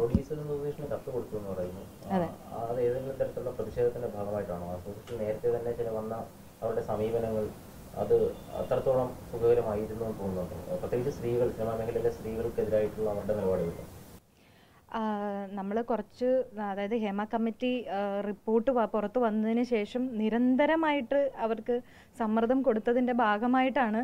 പ്രൊഡ്യൂസറിന് സുധീഷിന് കത്ത് കൊടുത്തു എന്ന് പറയുന്നു അത് ഏതെങ്കിലും തരത്തിലുള്ള പ്രതിഷേധത്തിന്റെ ഭാഗമായിട്ടാണോ സുധീഷ് നേരത്തെ തന്നെ ചില വന്ന അവരുടെ സമീപനങ്ങൾ അത് അത്രത്തോളം സുഖകരമായിരുന്നു എന്ന് തോന്നുന്നുണ്ട് പ്രത്യേകിച്ച് സ്ത്രീകൾ സിനിമാ മേഖലയിലെ സ്ത്രീകൾക്കെതിരായിട്ടുള്ള അവരുടെ നിലപാടുകൾ നമ്മൾ കുറച്ച് അതായത് ഹേമ കമ്മിറ്റി റിപ്പോർട്ട് പുറത്തു വന്നതിന് ശേഷം നിരന്തരമായിട്ട് അവർക്ക് സമ്മർദ്ദം കൊടുത്തതിൻ്റെ ഭാഗമായിട്ടാണ്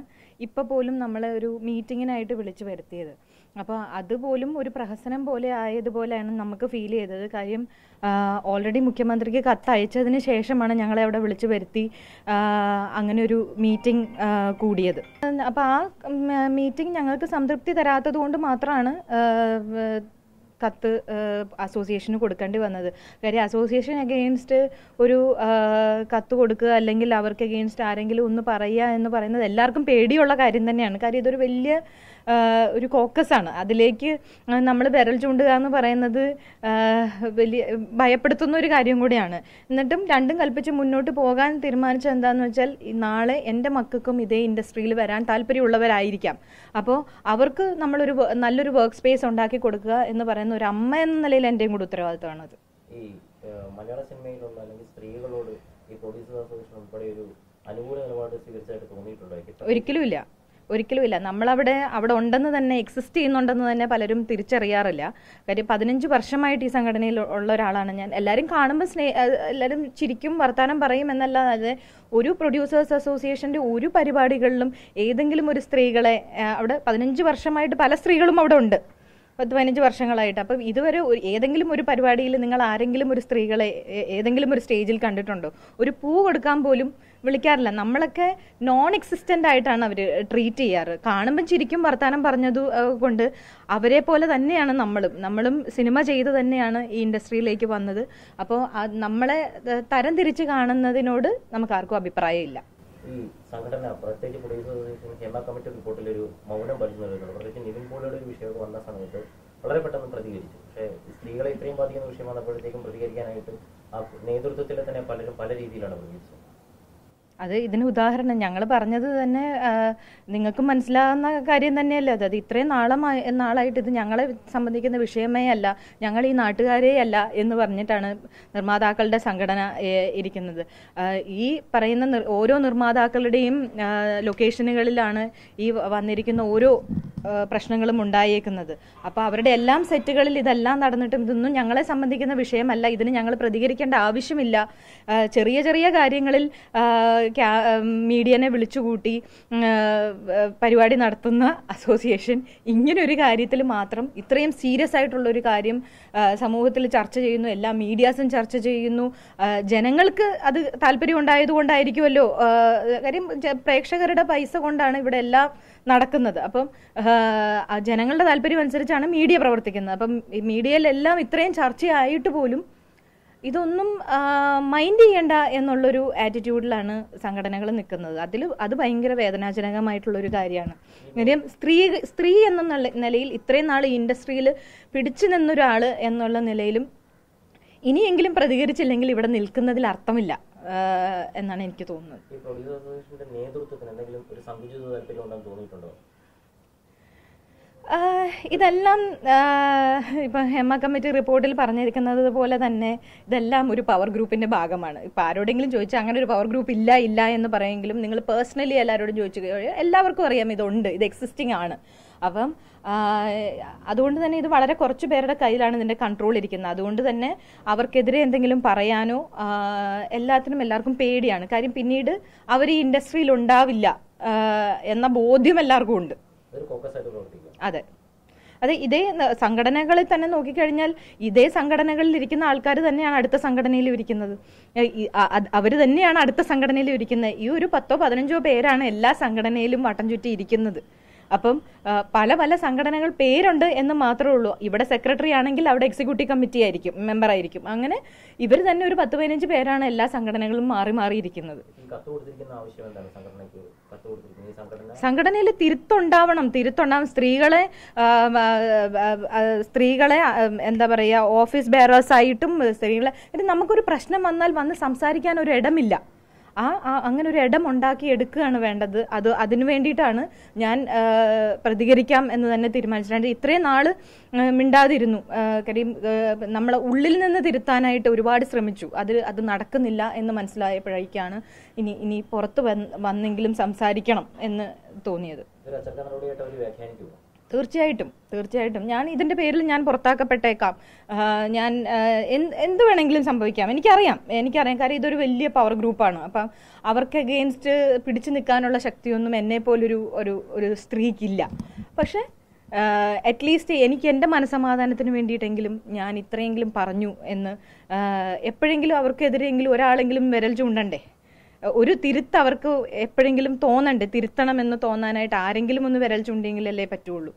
ഇപ്പോൾ പോലും നമ്മളെ ഒരു മീറ്റിങ്ങിനായിട്ട് വിളിച്ചു വരുത്തിയത് അപ്പോൾ അതുപോലും ഒരു പ്രഹസനം പോലെ ആയതുപോലെയാണ് നമുക്ക് ഫീൽ ചെയ്തത് കാര്യം ഓൾറെഡി മുഖ്യമന്ത്രിക്ക് കത്ത് അയച്ചതിന് ശേഷമാണ് ഞങ്ങളെ അവിടെ വിളിച്ചു വരുത്തി അങ്ങനെ ഒരു മീറ്റിംഗ് കൂടിയത് അപ്പോൾ ആ മീറ്റിംഗ് ഞങ്ങൾക്ക് സംതൃപ്തി തരാത്തത് കൊണ്ട് മാത്രമാണ് കത്ത് അസോസിയേഷന് കൊടുക്കേണ്ടി വന്നത് കാര്യം അസോസിയേഷൻ അഗെയിൻസ്റ്റ് ഒരു കത്ത് കൊടുക്കുക അല്ലെങ്കിൽ അവർക്ക് അഗെയിൻസ്റ്റ് ആരെങ്കിലും ഒന്ന് പറയുക എന്ന് പറയുന്നത് എല്ലാവർക്കും പേടിയുള്ള കാര്യം തന്നെയാണ് കാര്യം ഇതൊരു വലിയ ഒരു കോക്കസാണ് അതിലേക്ക് നമ്മൾ വിരൽ ചൂണ്ടുക എന്ന് പറയുന്നത് വലിയ ഭയപ്പെടുത്തുന്ന ഒരു കാര്യം കൂടിയാണ് എന്നിട്ടും രണ്ടും കൽപ്പിച്ച് മുന്നോട്ട് പോകാൻ തീരുമാനിച്ചത് എന്താണെന്ന് വെച്ചാൽ നാളെ എൻ്റെ മക്കൾക്കും ഇതേ ഇൻഡസ്ട്രിയിൽ വരാൻ താല്പര്യമുള്ളവരായിരിക്കാം അപ്പോൾ അവർക്ക് നമ്മളൊരു നല്ലൊരു വർക്ക് സ്പേസ് ഉണ്ടാക്കി കൊടുക്കുക എന്ന് പറയുന്നത് പറയുന്ന ഒരു അമ്മ എന്ന നിലയിൽ എന്റെയും കൂടെ ഉത്തരവാദിത്തമാണത് ഈ മലയാള സിനിമയിലുള്ള അല്ലെങ്കിൽ സ്ത്രീകളോട് ഈ പ്രൊഡ്യൂസർ അസോസിയേഷൻ ഉൾപ്പെടെ ഒരു അനുകൂല നിലപാട് സ്വീകരിച്ചായിട്ട് തോന്നിയിട്ടുണ്ടോ ഒരിക്കലുമില്ല ഒരിക്കലുമില്ല നമ്മളവിടെ അവിടെ ഉണ്ടെന്ന് തന്നെ എക്സിസ്റ്റ് ചെയ്യുന്നുണ്ടെന്ന് തന്നെ പലരും തിരിച്ചറിയാറില്ല കാര്യം പതിനഞ്ച് വർഷമായിട്ട് ഈ സംഘടനയിൽ ഉള്ള ഒരാളാണ് ഞാൻ എല്ലാവരും കാണുമ്പോൾ സ്നേഹ എല്ലാവരും ചിരിക്കും വർത്താനം പറയും എന്നല്ലാതെ ഒരു പ്രൊഡ്യൂസേഴ്സ് അസോസിയേഷൻ്റെ ഒരു പരിപാടികളിലും ഏതെങ്കിലും ഒരു സ്ത്രീകളെ അവിടെ പതിനഞ്ച് വർഷമായിട്ട് പല സ്ത്രീകളും അവിടെ ഉണ്ട് പത്ത് പതിനഞ്ച് വർഷങ്ങളായിട്ട് അപ്പം ഇതുവരെ ഏതെങ്കിലും ഒരു പരിപാടിയിൽ നിങ്ങൾ ആരെങ്കിലും ഒരു സ്ത്രീകളെ ഏതെങ്കിലും ഒരു സ്റ്റേജിൽ കണ്ടിട്ടുണ്ടോ ഒരു പൂ കൊടുക്കാൻ പോലും വിളിക്കാറില്ല നമ്മളൊക്കെ നോൺ എക്സിസ്റ്റൻ്റ് ആയിട്ടാണ് അവർ ട്രീറ്റ് ചെയ്യാറ് കാണുമ്പം ശരിക്കും വർത്തമാനം പറഞ്ഞത് കൊണ്ട് അവരെ പോലെ തന്നെയാണ് നമ്മളും നമ്മളും സിനിമ ചെയ്ത് തന്നെയാണ് ഈ ഇൻഡസ്ട്രിയിലേക്ക് വന്നത് അപ്പോൾ നമ്മളെ തരം തിരിച്ച് കാണുന്നതിനോട് നമുക്ക് ആർക്കും അഭിപ്രായമില്ല ഈ സംഘടന പ്രത്യേകിച്ച് പോലീസ് അസോസിയേഷൻ ഹേമ കമ്മിറ്റി റിപ്പോർട്ടിൽ ഒരു മൗനം പാലിച്ചു നൽകുന്നത് പ്രത്യേകിച്ച് നിവിൻ പോളിയുടെ ഒരു വിഷയമൊക്കെ വന്ന സമയത്ത് വളരെ പെട്ടെന്ന് പ്രതികരിച്ചു പക്ഷേ സ്ത്രീകളെ ഇത്രയും ബാധിക്കുന്ന വിഷയം വന്നപ്പോഴത്തേക്കും പ്രതികരിക്കാനായിട്ട് ആ നേതൃത്വത്തിലെ തന്നെ പലരും പല രീതിയിലാണ് പ്രതികരിച്ചത് അത് ഇതിന് ഉദാഹരണം ഞങ്ങൾ പറഞ്ഞത് തന്നെ നിങ്ങൾക്ക് മനസ്സിലാകുന്ന കാര്യം തന്നെയല്ലേ അത് അത് ഇത്രയും നാളമായി നാളായിട്ട് ഇത് ഞങ്ങളെ സംബന്ധിക്കുന്ന വിഷയമേ അല്ല ഞങ്ങൾ ഈ നാട്ടുകാരേ അല്ല എന്ന് പറഞ്ഞിട്ടാണ് നിർമ്മാതാക്കളുടെ സംഘടന ഇരിക്കുന്നത് ഈ പറയുന്ന ഓരോ നിർമ്മാതാക്കളുടെയും ലൊക്കേഷനുകളിലാണ് ഈ വന്നിരിക്കുന്ന ഓരോ പ്രശ്നങ്ങളും ഉണ്ടായേക്കുന്നത് അപ്പോൾ അവരുടെ എല്ലാം സെറ്റുകളിൽ ഇതെല്ലാം നടന്നിട്ടും ഇതൊന്നും ഞങ്ങളെ സംബന്ധിക്കുന്ന വിഷയമല്ല ഇതിന് ഞങ്ങൾ പ്രതികരിക്കേണ്ട ആവശ്യമില്ല ചെറിയ ചെറിയ കാര്യങ്ങളിൽ മീഡിയനെ വിളിച്ചുകൂട്ടി പരിപാടി നടത്തുന്ന അസോസിയേഷൻ ഇങ്ങനൊരു കാര്യത്തിൽ മാത്രം ഇത്രയും സീരിയസ് ആയിട്ടുള്ള ഒരു കാര്യം സമൂഹത്തിൽ ചർച്ച ചെയ്യുന്നു എല്ലാ മീഡിയാസും ചർച്ച ചെയ്യുന്നു ജനങ്ങൾക്ക് അത് താല്പര്യം ഉണ്ടായതുകൊണ്ടായിരിക്കുമല്ലോ കാര്യം പ്രേക്ഷകരുടെ പൈസ കൊണ്ടാണ് ഇവിടെ എല്ലാം നടക്കുന്നത് അപ്പം ജനങ്ങളുടെ താല്പര്യം അനുസരിച്ചാണ് മീഡിയ പ്രവർത്തിക്കുന്നത് അപ്പം മീഡിയയിലെല്ലാം ഇത്രയും ചർച്ചയായിട്ട് പോലും ഇതൊന്നും മൈൻഡ് ചെയ്യണ്ട എന്നുള്ളൊരു ആറ്റിറ്റ്യൂഡിലാണ് സംഘടനകൾ നിൽക്കുന്നത് അതിൽ അത് ഭയങ്കര വേദനാജനകമായിട്ടുള്ളൊരു കാര്യമാണ് കാര്യം സ്ത്രീ സ്ത്രീ എന്ന നിലയിൽ ഇത്രയും നാൾ ഇൻഡസ്ട്രിയിൽ പിടിച്ചു നിന്നൊരാൾ എന്നുള്ള നിലയിലും ഇനിയെങ്കിലും പ്രതികരിച്ചില്ലെങ്കിൽ ഇവിടെ നിൽക്കുന്നതിൽ അർത്ഥമില്ല എന്നാണ് എനിക്ക് തോന്നുന്നത് ഇതെല്ലാം ഇപ്പം ഹെമ കമ്മിറ്റി റിപ്പോർട്ടിൽ പറഞ്ഞിരിക്കുന്നത് പോലെ തന്നെ ഇതെല്ലാം ഒരു പവർ ഗ്രൂപ്പിന്റെ ഭാഗമാണ് ഇപ്പം ആരോടെങ്കിലും ചോദിച്ചാൽ അങ്ങനെ ഒരു പവർ ഗ്രൂപ്പ് ഇല്ല ഇല്ല എന്ന് പറയുമെങ്കിലും നിങ്ങൾ പേഴ്സണലി എല്ലാവരോടും ചോദിച്ചു എല്ലാവർക്കും അറിയാം ഇതുണ്ട് ഇത് എക്സിസ്റ്റിംഗ് ആണ് അപ്പം അതുകൊണ്ട് തന്നെ ഇത് വളരെ കുറച്ച് പേരുടെ കയ്യിലാണ് ഇതിൻ്റെ കൺട്രോൾ ഇരിക്കുന്നത് അതുകൊണ്ട് തന്നെ അവർക്കെതിരെ എന്തെങ്കിലും പറയാനോ എല്ലാത്തിനും എല്ലാവർക്കും പേടിയാണ് കാര്യം പിന്നീട് അവർ ഈ ഇൻഡസ്ട്രിയിൽ ഉണ്ടാവില്ല എന്ന ബോധ്യം എല്ലാവർക്കും ഉണ്ട് അതെ അതെ ഇതേ സംഘടനകളിൽ തന്നെ നോക്കിക്കഴിഞ്ഞാൽ ഇതേ സംഘടനകളിൽ ഇരിക്കുന്ന ആൾക്കാർ തന്നെയാണ് അടുത്ത സംഘടനയിൽ ഇരിക്കുന്നത് അവർ തന്നെയാണ് അടുത്ത സംഘടനയിൽ ഇരിക്കുന്നത് ഈ ഒരു പത്തോ പതിനഞ്ചോ പേരാണ് എല്ലാ സംഘടനയിലും വട്ടം ചുറ്റി ഇരിക്കുന്നത് അപ്പം പല പല സംഘടനകൾ പേരുണ്ട് എന്ന് മാത്രമേ ഉള്ളൂ ഇവിടെ സെക്രട്ടറി ആണെങ്കിൽ അവിടെ എക്സിക്യൂട്ടീവ് കമ്മിറ്റി ആയിരിക്കും മെമ്പർ ആയിരിക്കും അങ്ങനെ ഇവർ തന്നെ ഒരു പത്ത് പതിനഞ്ച് പേരാണ് എല്ലാ സംഘടനകളും മാറി മാറിയിരിക്കുന്നത് സംഘടനയിൽ തിരുത്തുണ്ടാവണം തിരുത്തുണ്ടാവണം സ്ത്രീകളെ സ്ത്രീകളെ എന്താ പറയുക ഓഫീസ് ബെയറേഴ്സ് ആയിട്ടും സ്ത്രീകളെ നമുക്കൊരു പ്രശ്നം വന്നാൽ വന്ന് സംസാരിക്കാൻ ഒരു ഇടമില്ല ആ അങ്ങനെ ഒരു ഇടം ഉണ്ടാക്കി എടുക്കുകയാണ് വേണ്ടത് അത് അതിനു വേണ്ടിയിട്ടാണ് ഞാൻ പ്രതികരിക്കാം എന്ന് തന്നെ തീരുമാനിച്ചിട്ടുണ്ട് ഇത്രയും നാൾ മിണ്ടാതിരുന്നു കാര്യം നമ്മളെ ഉള്ളിൽ നിന്ന് തിരുത്താനായിട്ട് ഒരുപാട് ശ്രമിച്ചു അത് അത് നടക്കുന്നില്ല എന്ന് മനസ്സിലായപ്പോഴേക്കാണ് ഇനി ഇനി പുറത്ത് വന്നെങ്കിലും സംസാരിക്കണം എന്ന് തോന്നിയത് തീർച്ചയായിട്ടും തീർച്ചയായിട്ടും ഞാൻ ഇതിൻ്റെ പേരിൽ ഞാൻ പുറത്താക്കപ്പെട്ടേക്കാം ഞാൻ എന്ത് വേണമെങ്കിലും സംഭവിക്കാം എനിക്കറിയാം എനിക്കറിയാം കാര്യം ഇതൊരു വലിയ പവർ ഗ്രൂപ്പാണ് അപ്പം അവർക്ക് അഗെയിൻസ്റ്റ് പിടിച്ചു നിൽക്കാനുള്ള ശക്തിയൊന്നും എന്നെ പോലൊരു ഒരു ഒരു സ്ത്രീക്കില്ല പക്ഷേ അറ്റ്ലീസ്റ്റ് എനിക്ക് എൻ്റെ മനസമാധാനത്തിന് വേണ്ടിയിട്ടെങ്കിലും ഞാൻ ഇത്രയെങ്കിലും പറഞ്ഞു എന്ന് എപ്പോഴെങ്കിലും അവർക്കെതിരെയെങ്കിലും ഒരാളെങ്കിലും വിരൽ ചൂണ്ടണ്ടേ ഒരു തിരുത്ത് അവർക്ക് എപ്പോഴെങ്കിലും തോന്നണ്ടേ തിരുത്തണമെന്ന് തോന്നാനായിട്ട് ആരെങ്കിലും ഒന്ന് വിരൽ ചൂണ്ടിയെങ്കിലല്ലേ പറ്റുള്ളൂ